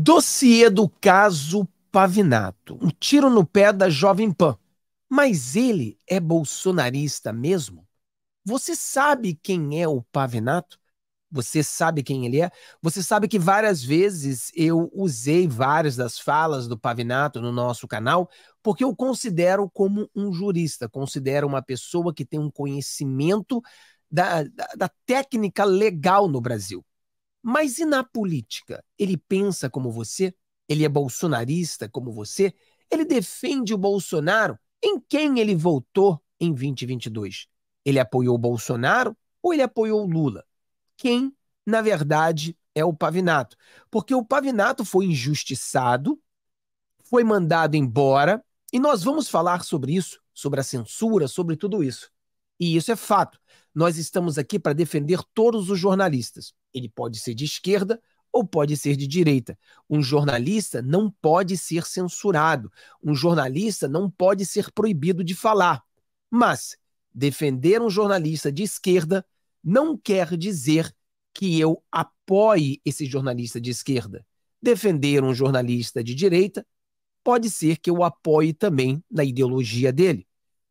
Dossiê do caso Pavinato. Um tiro no pé da Jovem Pan. Mas ele é bolsonarista mesmo? Você sabe quem é o Pavinato? Você sabe quem ele é? Você sabe que várias vezes eu usei várias das falas do Pavinato no nosso canal, porque eu considero como um jurista, considero uma pessoa que tem um conhecimento da, da, da técnica legal no Brasil. Mas e na política? Ele pensa como você? Ele é bolsonarista como você? Ele defende o Bolsonaro? Em quem ele votou em 2022? Ele apoiou o Bolsonaro ou ele apoiou o Lula? Quem, na verdade, é o Pavinato? Porque o Pavinato foi injustiçado, foi mandado embora, e nós vamos falar sobre isso, sobre a censura, sobre tudo isso. E isso é fato. Nós estamos aqui para defender todos os jornalistas. Ele pode ser de esquerda ou pode ser de direita. Um jornalista não pode ser censurado. Um jornalista não pode ser proibido de falar. Mas defender um jornalista de esquerda não quer dizer que eu apoie esse jornalista de esquerda. Defender um jornalista de direita pode ser que eu apoie também na ideologia dele.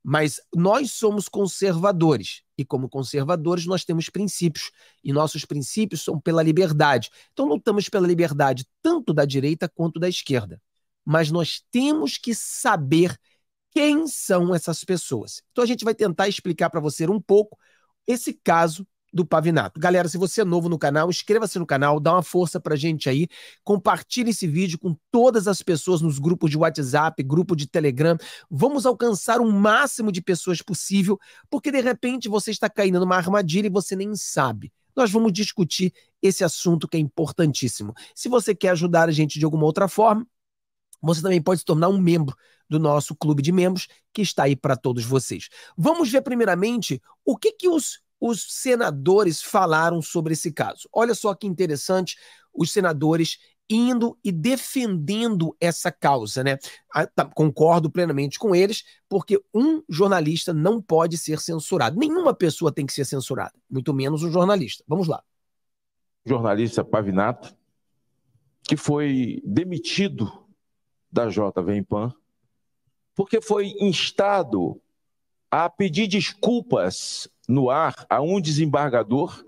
Mas nós somos conservadores e, como conservadores, nós temos princípios e nossos princípios são pela liberdade. Então, lutamos pela liberdade tanto da direita quanto da esquerda. Mas nós temos que saber quem são essas pessoas. Então, a gente vai tentar explicar para você um pouco esse caso do Pavinato. Galera, se você é novo no canal, inscreva-se no canal, dá uma força pra gente aí, compartilhe esse vídeo com todas as pessoas nos grupos de WhatsApp, grupo de Telegram. Vamos alcançar o máximo de pessoas possível, porque de repente você está caindo numa armadilha e você nem sabe. Nós vamos discutir esse assunto que é importantíssimo. Se você quer ajudar a gente de alguma outra forma, você também pode se tornar um membro do nosso clube de membros que está aí para todos vocês. Vamos ver primeiramente o que que os os senadores falaram sobre esse caso. Olha só que interessante, os senadores indo e defendendo essa causa, né? Ah, tá, concordo plenamente com eles, porque um jornalista não pode ser censurado. Nenhuma pessoa tem que ser censurada, muito menos um jornalista. Vamos lá. Jornalista Pavinato, que foi demitido da JVM Pan, porque foi instado a pedir desculpas no ar a um desembargador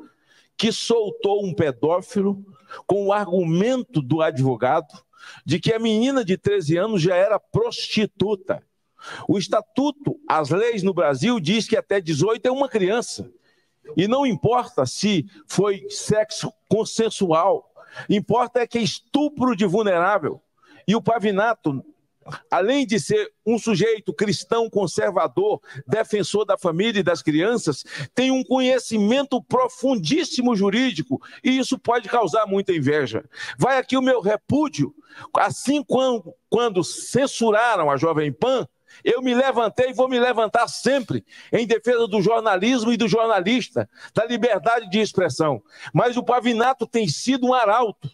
que soltou um pedófilo com o argumento do advogado de que a menina de 13 anos já era prostituta. O estatuto, as leis no Brasil diz que até 18 é uma criança. E não importa se foi sexo consensual, importa é que é estupro de vulnerável. E o Pavinato, além de ser um sujeito cristão conservador, defensor da família e das crianças, tem um conhecimento profundíssimo jurídico e isso pode causar muita inveja. Vai aqui o meu repúdio, assim quando, quando censuraram a Jovem Pan. Eu me levantei e vou me levantar sempre em defesa do jornalismo e do jornalista, da liberdade de expressão. Mas o Pavinato tem sido um arauto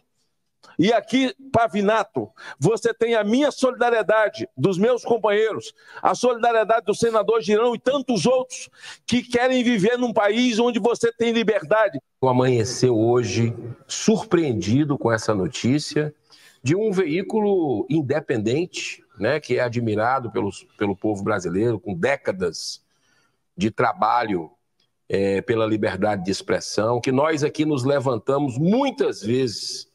e aqui, Pavinato, você tem a minha solidariedade, dos meus companheiros, a solidariedade do senador Girão e tantos outros que querem viver num país onde você tem liberdade. O amanheceu hoje surpreendido com essa notícia de um veículo independente, né, que é admirado pelos, pelo povo brasileiro, com décadas de trabalho é, pela liberdade de expressão, que nós aqui nos levantamos muitas vezes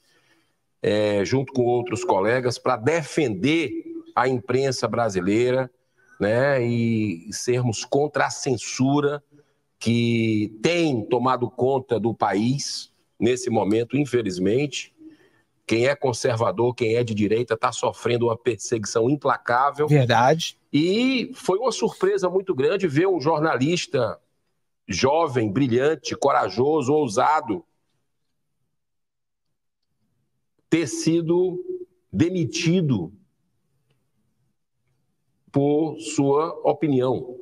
é, junto com outros colegas, para defender a imprensa brasileira né, e sermos contra a censura que tem tomado conta do país nesse momento, infelizmente. Quem é conservador, quem é de direita, está sofrendo uma perseguição implacável. Verdade. E foi uma surpresa muito grande ver um jornalista jovem, brilhante, corajoso, ousado, ter sido demitido por sua opinião,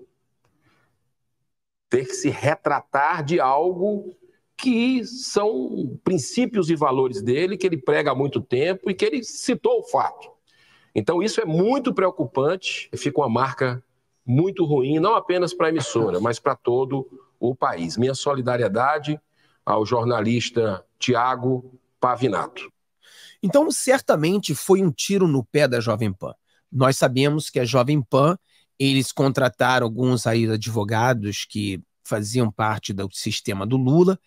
ter que se retratar de algo que são princípios e valores dele, que ele prega há muito tempo e que ele citou o fato. Então, isso é muito preocupante, fica uma marca muito ruim, não apenas para a emissora, mas para todo o país. Minha solidariedade ao jornalista Tiago Pavinato. Então, certamente foi um tiro no pé da Jovem Pan. Nós sabemos que a Jovem Pan, eles contrataram alguns aí advogados que faziam parte do sistema do Lula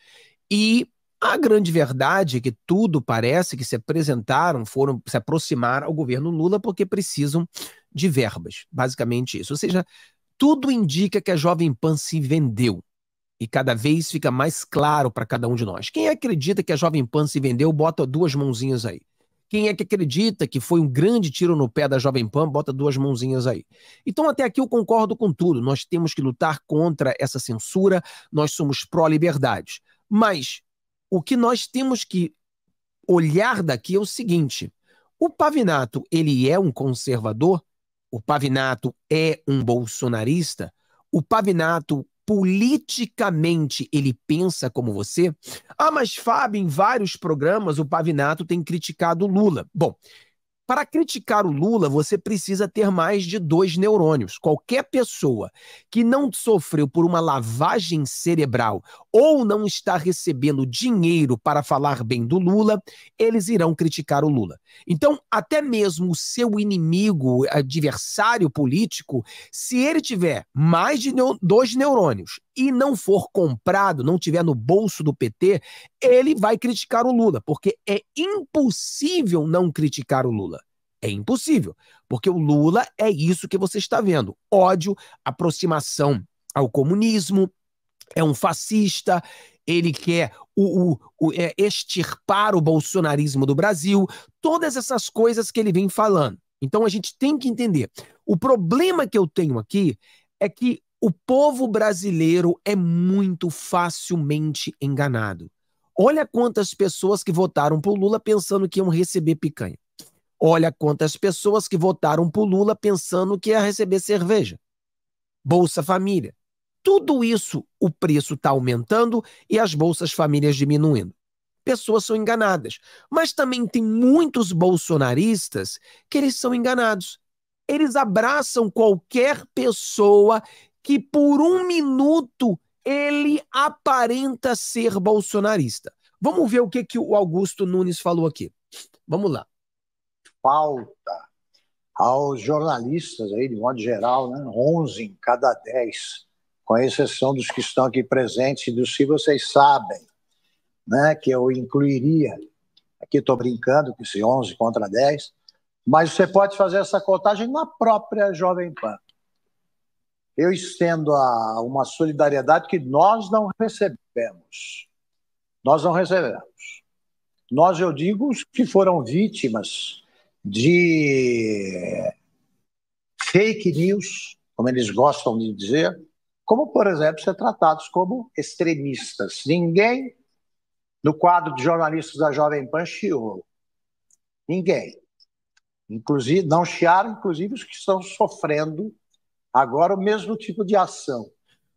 e a grande verdade é que tudo parece que se apresentaram, foram se aproximar ao governo Lula porque precisam de verbas. Basicamente isso. Ou seja, tudo indica que a Jovem Pan se vendeu e cada vez fica mais claro para cada um de nós. Quem acredita que a Jovem Pan se vendeu, bota duas mãozinhas aí. Quem é que acredita que foi um grande tiro no pé da Jovem Pan, bota duas mãozinhas aí. Então, até aqui eu concordo com tudo. Nós temos que lutar contra essa censura, nós somos pró-liberdade. Mas o que nós temos que olhar daqui é o seguinte: o Pavinato, ele é um conservador? O Pavinato é um bolsonarista? O Pavinato politicamente ele pensa como você? Ah, mas Fábio, em vários programas, o Pavinato tem criticado Lula. Bom, para criticar o Lula, você precisa ter mais de dois neurônios. Qualquer pessoa que não sofreu por uma lavagem cerebral ou não está recebendo dinheiro para falar bem do Lula, eles irão criticar o Lula. Então, até mesmo o seu inimigo, adversário político, se ele tiver mais de dois neurônios e não for comprado, não tiver no bolso do PT, ele vai criticar o Lula, porque é impossível não criticar o Lula. É impossível, porque o Lula é isso que você está vendo: ódio, aproximação ao comunismo, é um fascista, ele quer o, o, o é, extirpar o bolsonarismo do Brasil, todas essas coisas que ele vem falando. Então a gente tem que entender. O problema que eu tenho aqui é que o povo brasileiro é muito facilmente enganado. Olha quantas pessoas que votaram pro Lula pensando que iam receber picanha. Olha quantas pessoas que votaram por Lula pensando que ia receber cerveja, Bolsa Família. Tudo isso, o preço está aumentando e as bolsas famílias diminuindo. Pessoas são enganadas. Mas também tem muitos bolsonaristas que eles são enganados. Eles abraçam qualquer pessoa que por um minuto ele aparenta ser bolsonarista. Vamos ver o que, que o Augusto Nunes falou aqui. Vamos lá pauta aos jornalistas aí, de modo geral, né? 11 em cada 10, com exceção dos que estão aqui presentes e dos que vocês sabem, né? que eu incluiria, aqui estou brincando com esse 11 contra 10, mas você pode fazer essa contagem na própria Jovem Pan. Eu estendo a, uma solidariedade que nós não recebemos. Nós não recebemos. Nós, eu digo, os que foram vítimas de fake news, como eles gostam de dizer, como, por exemplo, ser tratados como extremistas. Ninguém no quadro de jornalistas da Jovem Pan chiou. Ninguém. Inclusive, não chiaram, inclusive, os que estão sofrendo agora o mesmo tipo de ação.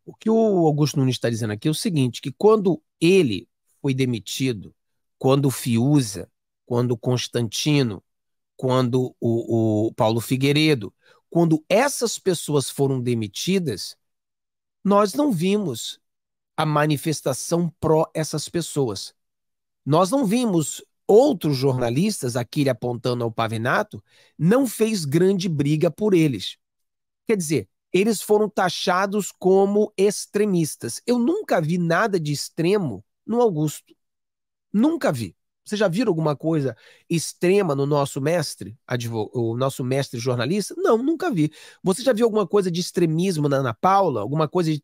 O que o Augusto Nunes está dizendo aqui é o seguinte, que quando ele foi demitido, quando o Fiuza, quando o Constantino, quando o, o Paulo Figueiredo. Quando essas pessoas foram demitidas, nós não vimos a manifestação pró essas pessoas. Nós não vimos outros jornalistas, aquele apontando ao Pavinato, não fez grande briga por eles. Quer dizer, eles foram taxados como extremistas. Eu nunca vi nada de extremo no Augusto. Nunca vi. Você já viram alguma coisa extrema no nosso mestre, o nosso mestre jornalista? Não, nunca vi. Você já viu alguma coisa de extremismo na Ana Paula? Alguma coisa de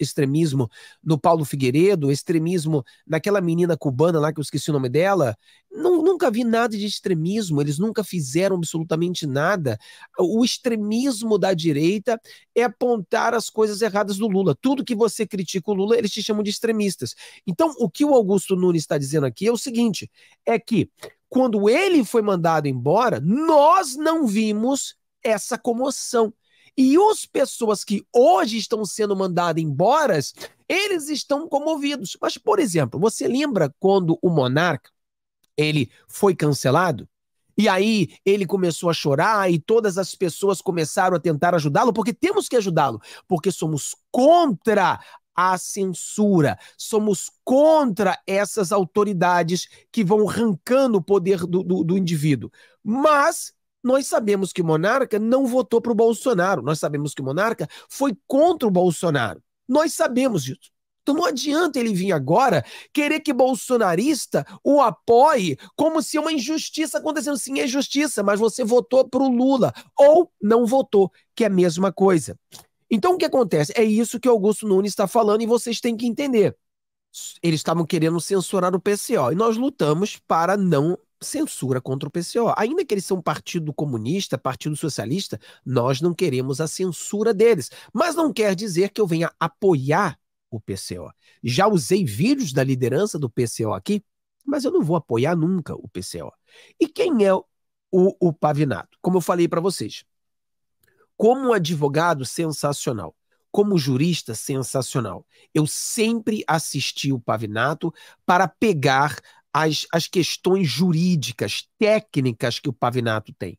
extremismo no Paulo Figueiredo? Extremismo naquela menina cubana lá que eu esqueci o nome dela? Não, nunca vi nada de extremismo. Eles nunca fizeram absolutamente nada. O extremismo da direita é apontar as coisas erradas do Lula. Tudo que você critica o Lula, eles te chamam de extremistas. Então, o que o Augusto Nunes está dizendo aqui é o seguinte seguinte: é que quando ele foi mandado embora, nós não vimos essa comoção. E as pessoas que hoje estão sendo mandadas embora, eles estão comovidos. Mas, por exemplo, você lembra quando o monarca ele foi cancelado? E aí ele começou a chorar e todas as pessoas começaram a tentar ajudá-lo, porque temos que ajudá-lo, porque somos contra à censura. Somos contra essas autoridades que vão arrancando o poder do, do, do indivíduo. Mas nós sabemos que o Monarca não votou para o Bolsonaro. Nós sabemos que o Monarca foi contra o Bolsonaro. Nós sabemos disso. Então não adianta ele vir agora querer que bolsonarista o apoie como se uma injustiça acontecendo. Sim, é injustiça, mas você votou para o Lula ou não votou, que é a mesma coisa. Então o que acontece? É isso que Augusto Nunes está falando e vocês têm que entender. Eles estavam querendo censurar o PCO e nós lutamos para não censura contra o PCO. Ainda que eles são partido comunista, partido socialista, nós não queremos a censura deles. Mas não quer dizer que eu venha apoiar o PCO. Já usei vídeos da liderança do PCO aqui, mas eu não vou apoiar nunca o PCO. E quem é o, o Pavinato? Como eu falei para vocês, como advogado, sensacional. Como jurista, sensacional. Eu sempre assisti o Pavinato para pegar as, as questões jurídicas, técnicas que o Pavinato tem.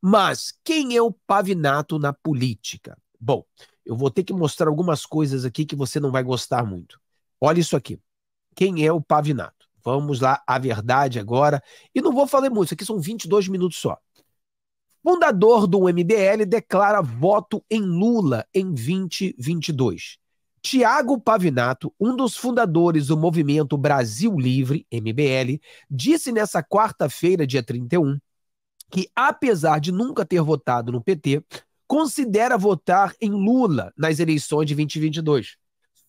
Mas quem é o Pavinato na política? Bom, eu vou ter que mostrar algumas coisas aqui que você não vai gostar muito. Olha isso aqui. Quem é o Pavinato? Vamos lá, a verdade agora. E não vou falar muito, isso aqui são 22 minutos só. Fundador do MBL declara voto em Lula em 2022. Tiago Pavinato, um dos fundadores do movimento Brasil Livre, MBL, disse nessa quarta-feira, dia 31, que apesar de nunca ter votado no PT, considera votar em Lula nas eleições de 2022.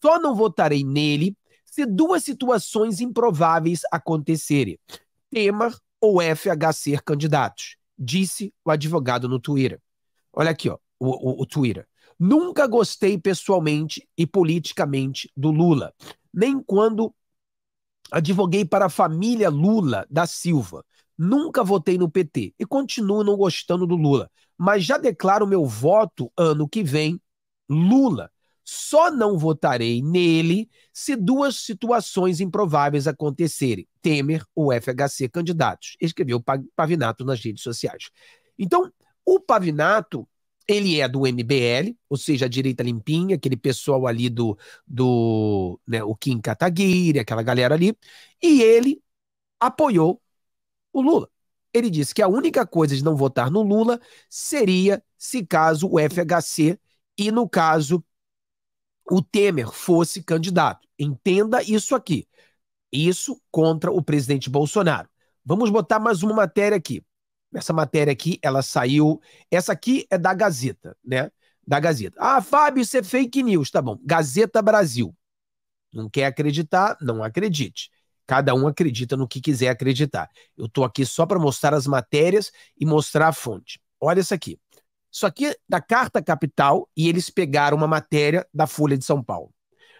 Só não votarei nele se duas situações improváveis acontecerem: Temer ou FHC candidatos disse o advogado no Twitter. Olha aqui, ó, o, o, o Twitter. Nunca gostei pessoalmente e politicamente do Lula, nem quando advoguei para a família Lula da Silva. Nunca votei no PT e continuo não gostando do Lula, mas já declaro meu voto ano que vem Lula só não votarei nele se duas situações improváveis acontecerem: Temer ou FHC candidatos, escreveu Pavinato nas redes sociais. Então, o Pavinato, ele é do MBL, ou seja, a direita limpinha, aquele pessoal ali do, do né, o Kim Kataguiri, aquela galera ali, e ele apoiou o Lula. Ele disse que a única coisa de não votar no Lula seria se caso o FHC e, no caso, o Temer fosse candidato. Entenda isso aqui. Isso contra o presidente Bolsonaro. Vamos botar mais uma matéria aqui. Essa matéria aqui, ela saiu. Essa aqui é da Gazeta, né? Da Gazeta. Ah, Fábio, isso é fake news. Tá bom. Gazeta Brasil. Não quer acreditar? Não acredite. Cada um acredita no que quiser acreditar. Eu estou aqui só para mostrar as matérias e mostrar a fonte. Olha isso aqui. Isso aqui é da Carta Capital e eles pegaram uma matéria da Folha de São Paulo.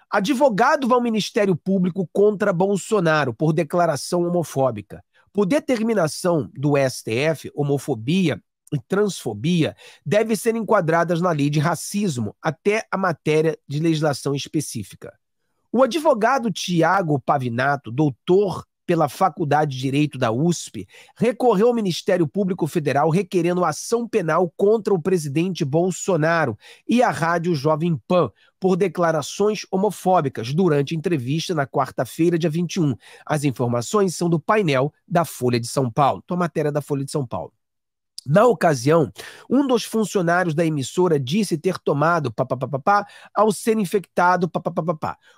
Advogado vai ao Ministério Público contra Bolsonaro por declaração homofóbica. Por determinação do STF, homofobia e transfobia devem ser enquadradas na lei de racismo até a matéria de legislação específica. O advogado Tiago Pavinato, doutor pela Faculdade de Direito da USP, recorreu ao Ministério Público Federal requerendo ação penal contra o presidente Bolsonaro e a rádio Jovem Pan por declarações homofóbicas durante entrevista na quarta-feira, dia 21. As informações são do painel da Folha de São Paulo. Tua matéria da Folha de São Paulo. Na ocasião, um dos funcionários da emissora disse ter tomado papapá ao ser infectado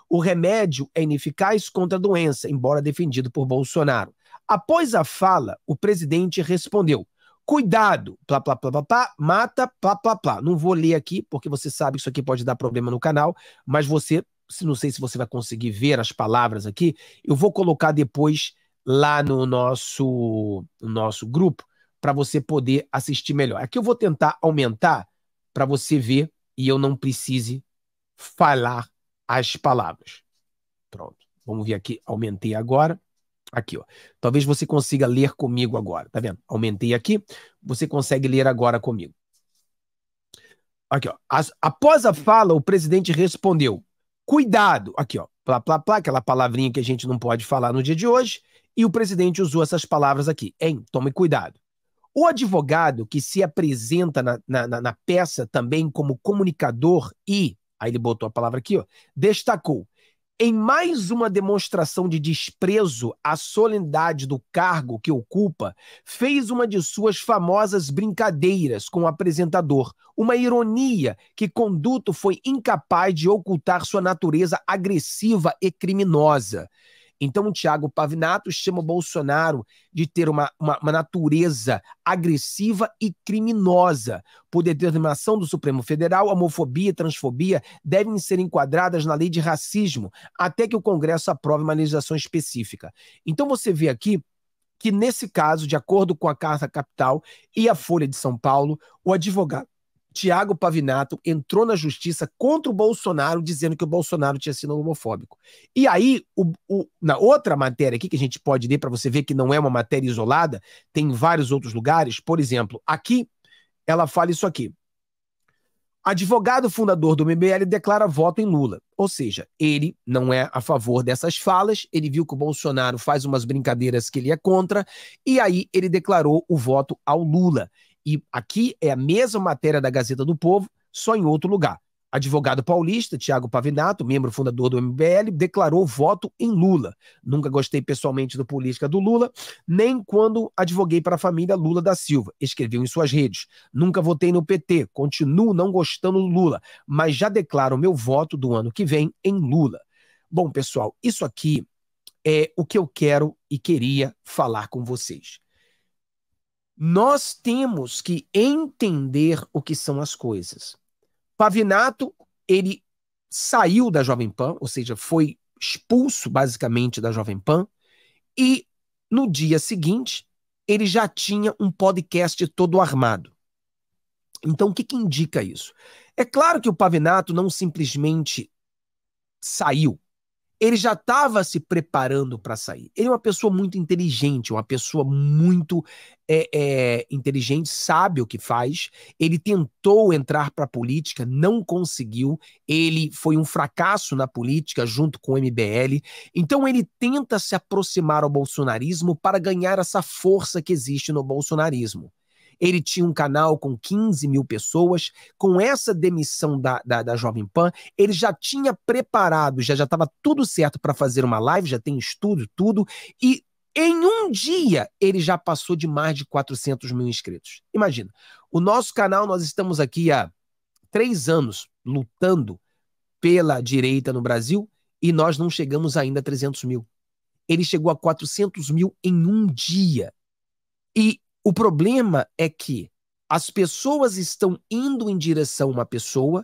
O remédio é ineficaz contra a doença, embora defendido por Bolsonaro. Após a fala, o presidente respondeu: Cuidado, plá, plá, plá, plá, plá, mata, plá, plá, plá. Não vou ler aqui, porque você sabe que isso aqui pode dar problema no canal, mas você, não sei se você vai conseguir ver as palavras aqui, eu vou colocar depois lá no nosso, no nosso grupo para você poder assistir melhor. Aqui eu vou tentar aumentar para você ver e eu não precise falar as palavras. Pronto. Vamos ver aqui, aumentei agora. Aqui, ó. Talvez você consiga ler comigo agora, tá vendo? Aumentei aqui, você consegue ler agora comigo. Aqui, ó. após a fala, o presidente respondeu: "Cuidado". Aqui, ó. Plá, plá, plá, aquela palavrinha que a gente não pode falar no dia de hoje, e o presidente usou essas palavras aqui. Hein? Tome cuidado. O advogado que se apresenta na, na, na, na peça também como comunicador e, aí ele botou a palavra aqui, ó, destacou em mais uma demonstração de desprezo à solenidade do cargo que ocupa, fez uma de suas famosas brincadeiras com o apresentador, uma ironia que Conduto foi incapaz de ocultar sua natureza agressiva e criminosa. Então, o Tiago Pavinato chama o Bolsonaro de ter uma, uma, uma natureza agressiva e criminosa. Por determinação do Supremo Federal, homofobia e transfobia devem ser enquadradas na lei de racismo, até que o Congresso aprove uma legislação específica. Então, você vê aqui que, nesse caso, de acordo com a Carta Capital e a Folha de São Paulo, o advogado Tiago Pavinato entrou na justiça contra o Bolsonaro, dizendo que o Bolsonaro tinha sido homofóbico. E aí, o, o, na outra matéria aqui que a gente pode ler para você ver que não é uma matéria isolada, tem em vários outros lugares, por exemplo, aqui ela fala isso aqui. Advogado fundador do MBL declara voto em Lula. Ou seja, ele não é a favor dessas falas, ele viu que o Bolsonaro faz umas brincadeiras que ele é contra, e aí ele declarou o voto ao Lula. E aqui é a mesma matéria da Gazeta do Povo, só em outro lugar. Advogado paulista Tiago Pavinato, membro fundador do MBL, declarou voto em Lula. Nunca gostei pessoalmente do política do Lula, nem quando advoguei para a família Lula da Silva, escreveu em suas redes. Nunca votei no PT, continuo não gostando do Lula, mas já declaro meu voto do ano que vem em Lula. Bom, pessoal, isso aqui é o que eu quero e queria falar com vocês. Nós temos que entender o que são as coisas. Pavinato, ele saiu da Jovem Pan, ou seja, foi expulso basicamente da Jovem Pan, e no dia seguinte ele já tinha um podcast todo armado. Então, o que, que indica isso? É claro que o Pavinato não simplesmente saiu ele já estava se preparando para sair. Ele é uma pessoa muito inteligente, uma pessoa muito é, é, inteligente, sabe o que faz. Ele tentou entrar para a política, não conseguiu. Ele foi um fracasso na política junto com o MBL. Então ele tenta se aproximar ao bolsonarismo para ganhar essa força que existe no bolsonarismo ele tinha um canal com 15 mil pessoas. Com essa demissão da, da, da Jovem Pan, ele já tinha preparado, já estava tudo certo para fazer uma live, já tem estudo, tudo, e em um dia, ele já passou de mais de 400 mil inscritos. Imagina, o nosso canal, nós estamos aqui há três anos lutando pela direita no Brasil e nós não chegamos ainda a 300 mil. Ele chegou a 400 mil em um dia. E o problema é que as pessoas estão indo em direção a uma pessoa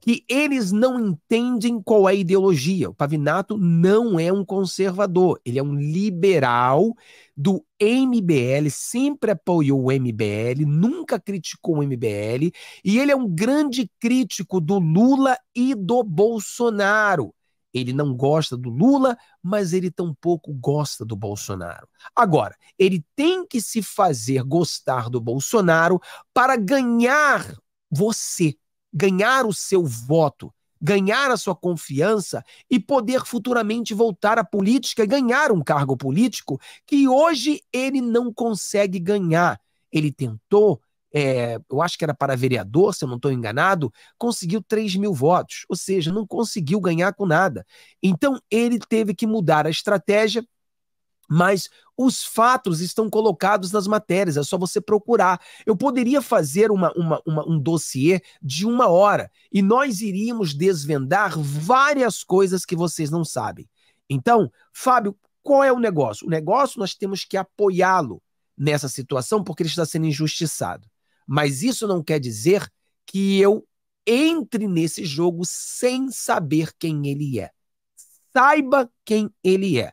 que eles não entendem qual é a ideologia. O Pavinato não é um conservador, ele é um liberal do MBL, sempre apoiou o MBL, nunca criticou o MBL, e ele é um grande crítico do Lula e do Bolsonaro. Ele não gosta do Lula, mas ele tampouco gosta do Bolsonaro. Agora, ele tem que se fazer gostar do Bolsonaro para ganhar você, ganhar o seu voto, ganhar a sua confiança e poder futuramente voltar à política e ganhar um cargo político que hoje ele não consegue ganhar. Ele tentou, é, eu acho que era para vereador, se eu não estou enganado, conseguiu 3 mil votos, ou seja, não conseguiu ganhar com nada. Então ele teve que mudar a estratégia, mas os fatos estão colocados nas matérias, é só você procurar. Eu poderia fazer uma, uma, uma, um dossiê de uma hora e nós iríamos desvendar várias coisas que vocês não sabem. Então, Fábio, qual é o negócio? O negócio nós temos que apoiá-lo nessa situação porque ele está sendo injustiçado. Mas isso não quer dizer que eu entre nesse jogo sem saber quem ele é. Saiba quem ele é.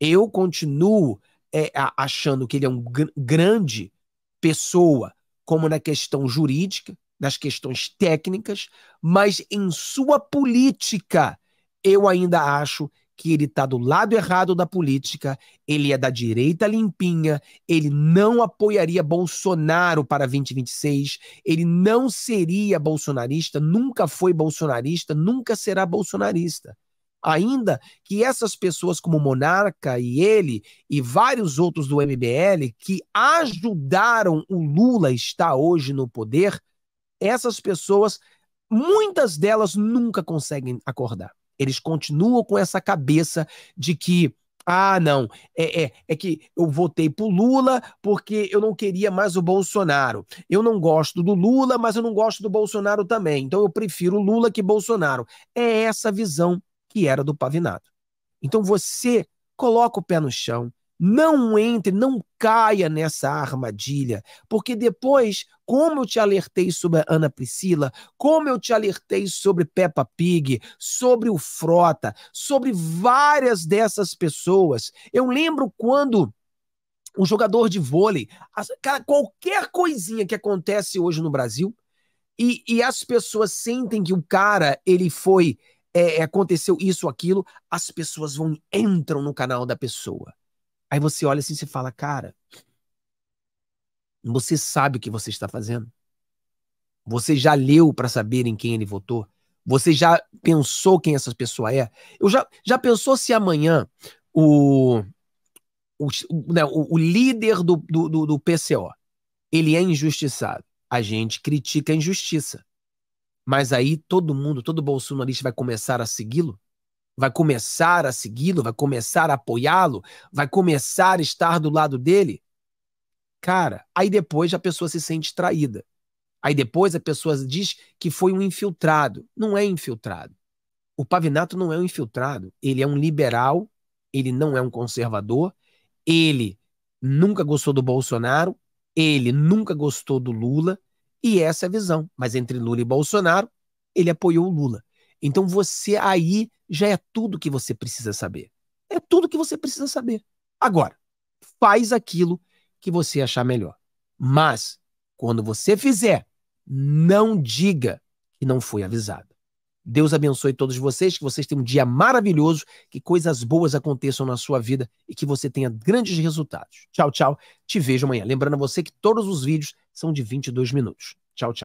Eu continuo é, achando que ele é um grande pessoa, como na questão jurídica, nas questões técnicas, mas em sua política eu ainda acho que ele está do lado errado da política, ele é da direita limpinha, ele não apoiaria Bolsonaro para 2026, ele não seria bolsonarista, nunca foi bolsonarista, nunca será bolsonarista. Ainda que essas pessoas, como Monarca e ele e vários outros do MBL, que ajudaram o Lula a estar hoje no poder, essas pessoas, muitas delas nunca conseguem acordar. Eles continuam com essa cabeça de que ah, não, é, é, é, que eu votei pro Lula porque eu não queria mais o Bolsonaro. Eu não gosto do Lula, mas eu não gosto do Bolsonaro também. Então eu prefiro Lula que Bolsonaro. É essa visão que era do Pavinato. Então você coloca o pé no chão, não entre, não caia nessa armadilha, porque depois, como eu te alertei sobre a Ana Priscila, como eu te alertei sobre Peppa Pig, sobre o Frota, sobre várias dessas pessoas, eu lembro quando um jogador de vôlei, cara, qualquer coisinha que acontece hoje no Brasil, e, e as pessoas sentem que o cara, ele foi, é, aconteceu isso, aquilo, as pessoas vão entram no canal da pessoa. Aí você olha assim e fala, cara, você sabe o que você está fazendo? Você já leu para saber em quem ele votou? Você já pensou quem essa pessoa é? Eu já, já pensou se amanhã o, o, né, o, o líder do, do, do PCO ele é injustiçado? A gente critica a injustiça. Mas aí todo mundo, todo bolsonarista vai começar a segui-lo? vai começar a segui-lo, vai começar a apoiá-lo, vai começar a estar do lado dele. Cara, aí depois a pessoa se sente traída. Aí depois a pessoa diz que foi um infiltrado. Não é infiltrado. O Pavinato não é um infiltrado. Ele é um liberal, ele não é um conservador, ele nunca gostou do Bolsonaro, ele nunca gostou do Lula, e essa é a visão. Mas entre Lula e Bolsonaro, ele apoiou o Lula. Então você aí já é tudo que você precisa saber. É tudo que você precisa saber. Agora, faz aquilo que você achar melhor. Mas, quando você fizer, não diga que não foi avisado. Deus abençoe todos vocês, que vocês tenham um dia maravilhoso, que coisas boas aconteçam na sua vida e que você tenha grandes resultados. Tchau, tchau. Te vejo amanhã. Lembrando a você que todos os vídeos são de 22 minutos. Tchau, tchau.